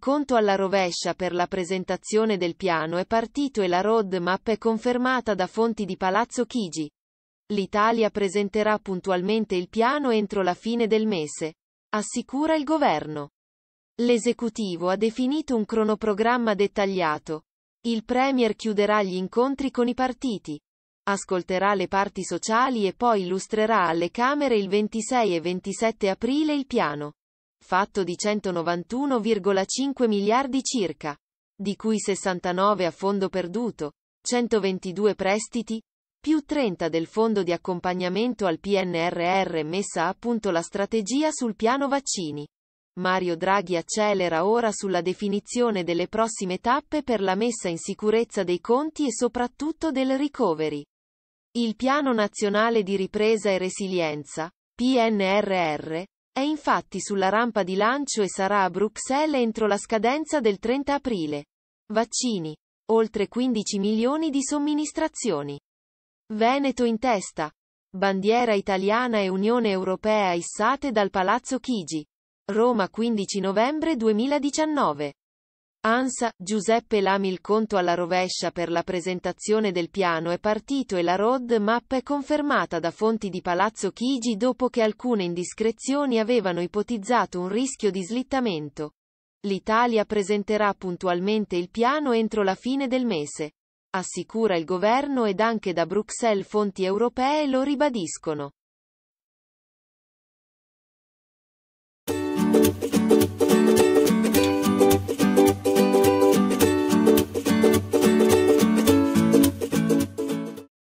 conto alla rovescia per la presentazione del piano è partito e la roadmap è confermata da fonti di Palazzo Chigi. L'Italia presenterà puntualmente il piano entro la fine del mese, assicura il governo. L'esecutivo ha definito un cronoprogramma dettagliato. Il Premier chiuderà gli incontri con i partiti, ascolterà le parti sociali e poi illustrerà alle Camere il 26 e 27 aprile il piano fatto di 191,5 miliardi circa, di cui 69 a fondo perduto, 122 prestiti, più 30 del fondo di accompagnamento al PNRR messa a punto la strategia sul piano vaccini. Mario Draghi accelera ora sulla definizione delle prossime tappe per la messa in sicurezza dei conti e soprattutto del recovery. Il Piano Nazionale di Ripresa e Resilienza, PNRR, è infatti sulla rampa di lancio e sarà a Bruxelles entro la scadenza del 30 aprile. Vaccini. Oltre 15 milioni di somministrazioni. Veneto in testa. Bandiera italiana e Unione Europea issate dal Palazzo Chigi. Roma 15 novembre 2019. Ansa, Giuseppe Lami il conto alla rovescia per la presentazione del piano è partito e la road map è confermata da fonti di Palazzo Chigi dopo che alcune indiscrezioni avevano ipotizzato un rischio di slittamento. L'Italia presenterà puntualmente il piano entro la fine del mese. Assicura il governo ed anche da Bruxelles fonti europee lo ribadiscono.